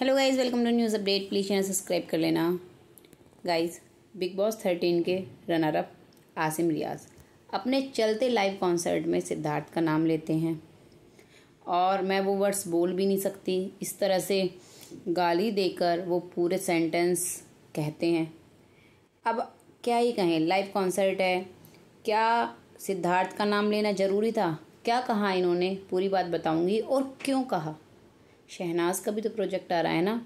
hello guys welcome to news update please channel subscribe कर लेना guys Bigg Boss thirteen के runner up Asim Riaz अपने चलते लाइव कॉन्सर्ट में सिद्धार्थ का नाम लेते हैं और मैं वो वर्ड्स बोल भी नहीं सकती इस तरह से गाली देकर वो पूरे सेंटेंस कहते हैं अब क्या ही कहें लाइव कॉन्सर्ट है क्या सिद्धार्थ का नाम लेना ज़रूरी था क्या कहा इन्होंने पूरी बात बताऊंगी और क्यों कहा शहनाज का भी तो प्रोजेक्ट आ रहा है ना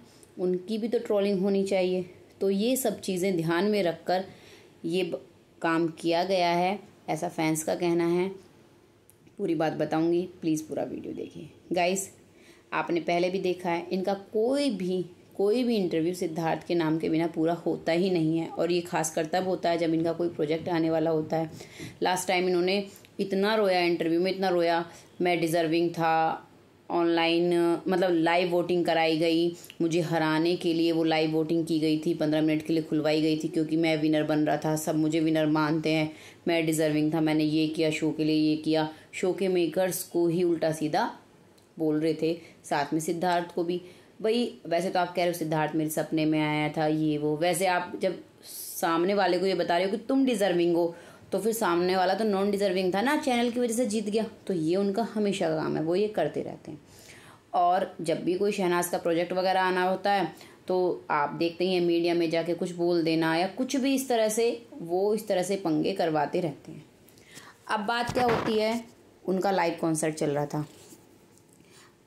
उनकी भी तो ट्रोलिंग होनी चाहिए तो ये सब चीज़ें ध्यान में रख कर ये काम किया गया है ऐसा फैंस का कहना है पूरी बात बताऊंगी प्लीज़ पूरा वीडियो देखिए गाइस आपने पहले भी देखा है इनका कोई भी कोई भी इंटरव्यू सिद्धार्थ के नाम के बिना पूरा होता ही नहीं है और ये खासकर तब होता है जब इनका कोई प्रोजेक्ट आने वाला होता है लास्ट टाइम इन्होंने इतना रोया इंटरव्यू में इतना रोया मैं डिज़र्विंग था ऑनलाइन मतलब लाइव वोटिंग कराई गई मुझे हराने के लिए वो लाइव वोटिंग की गई थी पंद्रह मिनट के लिए खुलवाई गई थी क्योंकि मैं विनर बन रहा था सब मुझे विनर मानते हैं मैं डिज़र्विंग था मैंने ये किया शो के लिए ये किया शो के मेकर्स को ही उल्टा सीधा बोल रहे थे साथ में सिद्धार्थ को भी भाई वैसे तो आप कह रहे हो सिद्धार्थ मेरे सपने में आया था ये वो वैसे आप जब सामने वाले को ये बता रहे हो कि तुम डिज़र्विंग हो तो फिर सामने वाला तो नॉन डिजर्विंग था ना चैनल की वजह से जीत गया तो ये उनका हमेशा का काम है वो ये करते रहते हैं और जब भी कोई शहनाज का प्रोजेक्ट वगैरह आना होता है तो आप देखते हैं मीडिया में जाके कुछ बोल देना या कुछ भी इस तरह से वो इस तरह से पंगे करवाते रहते हैं अब बात क्या होती है उनका लाइव कॉन्सर्ट चल रहा था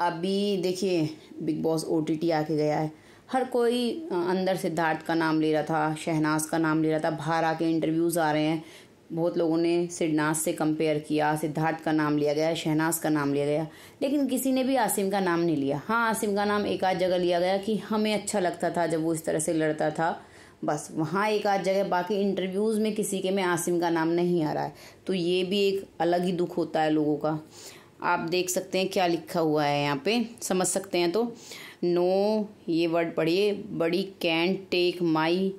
अभी देखिए Bigg Boss O T T आके गया है हर कोई अंदर सिद्धार्थ का नाम ले रहा था शहनाज का नाम ले रहा था बाहर आके इंटरव्यूज़ आ रहे हैं बहुत लोगों ने सिडनाज से कंपेयर किया सिद्धार्थ का नाम लिया गया शहनाज का नाम लिया गया लेकिन किसी ने भी आसिम का नाम नहीं लिया हाँ आसिम का नाम एक आध जगह लिया गया कि हमें अच्छा लगता था जब वो इस तरह से लड़ता था बस वहाँ एक आध जगह बाकी इंटरव्यूज़ में किसी के में आसिम का नाम नहीं आ रहा है तो ये भी एक अलग ही दुख होता है लोगों का आप देख सकते हैं क्या लिखा हुआ है यहाँ पे समझ सकते हैं तो नो ये वर्ड पढ़िए बड़ी कैन टेक माई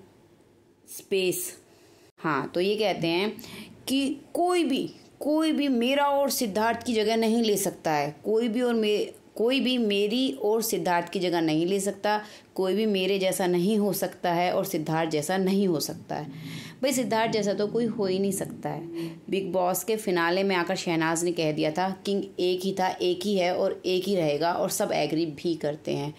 स्पेस हाँ तो ये कहते हैं कि कोई भी कोई भी मेरा और सिद्धार्थ की जगह नहीं ले सकता है कोई भी और मे कोई भी मेरी और सिद्धार्थ की जगह नहीं ले सकता कोई भी मेरे जैसा नहीं हो सकता है और सिद्धार्थ जैसा नहीं हो सकता है भाई सिद्धार्थ जैसा तो कोई हो ही नहीं सकता है बिग बॉस के फिनाले में आकर शहनाज ने कह दिया था किंग एक ही था एक ही है और एक ही रहेगा और सब एग्री भी करते हैं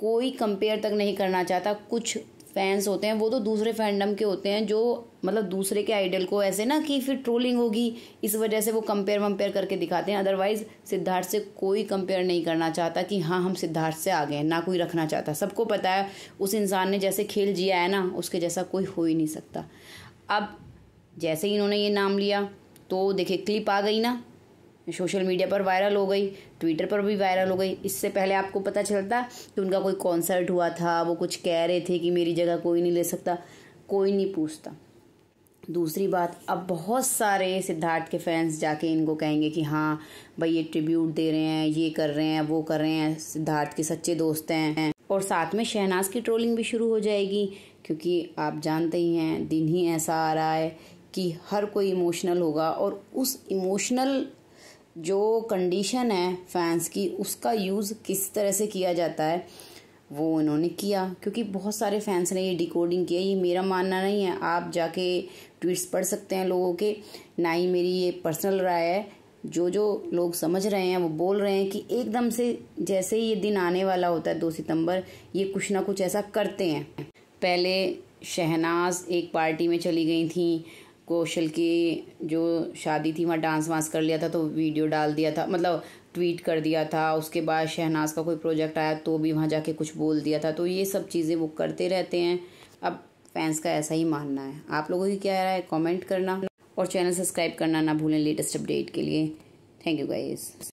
कोई कंपेयर तक नहीं करना चाहता कुछ फैंस होते हैं वो तो दूसरे फैंडम के होते हैं जो मतलब दूसरे के आइडल को ऐसे ना कि फिर ट्रोलिंग होगी इस वजह से वो कंपेयर वम्पेयर करके दिखाते हैं अदरवाइज सिद्धार्थ से कोई कंपेयर नहीं करना चाहता कि हाँ हम सिद्धार्थ से आ गए ना कोई रखना चाहता सबको पता है उस इंसान ने जैसे खेल जिया है ना उसके जैसा कोई हो ही नहीं सकता अब जैसे ही इन्होंने ये नाम लिया तो देखिए क्लिप आ गई ना सोशल मीडिया पर वायरल हो गई ट्विटर पर भी वायरल हो गई इससे पहले आपको पता चलता कि उनका कोई कॉन्सर्ट हुआ था वो कुछ कह रहे थे कि मेरी जगह कोई नहीं ले सकता कोई नहीं पूछता दूसरी बात अब बहुत सारे सिद्धार्थ के फैंस जाके इनको कहेंगे कि हाँ भाई ये ट्रिब्यूट दे रहे हैं ये कर रहे हैं वो कर रहे हैं सिद्धार्थ के सच्चे दोस्त हैं और साथ में शहनाज की ट्रोलिंग भी शुरू हो जाएगी क्योंकि आप जानते ही हैं दिन ही ऐसा आ रहा है कि हर कोई इमोशनल होगा और उस इमोशनल जो कंडीशन है फैंस की उसका यूज़ किस तरह से किया जाता है वो उन्होंने किया क्योंकि बहुत सारे फैंस ने ये डिकोडिंग किया ये मेरा मानना नहीं है आप जाके ट्वीट्स पढ़ सकते हैं लोगों के ना ही मेरी ये पर्सनल राय है जो जो लोग समझ रहे हैं वो बोल रहे हैं कि एकदम से जैसे ही ये दिन आने वाला होता है दो सितंबर ये कुछ ना कुछ ऐसा करते हैं पहले शहनाज एक पार्टी में चली गई थी कौशल की जो शादी थी वहाँ डांस वांस कर लिया था तो वीडियो डाल दिया था मतलब ट्वीट कर दिया था उसके बाद शहनाज का कोई प्रोजेक्ट आया तो भी वहाँ जाके कुछ बोल दिया था तो ये सब चीज़ें वो करते रहते हैं अब फैंस का ऐसा ही मानना है आप लोगों की क्या राय है कमेंट करना और चैनल सब्सक्राइब करना ना भूलें लेटेस्ट अपडेट के लिए थैंक यू गाइज़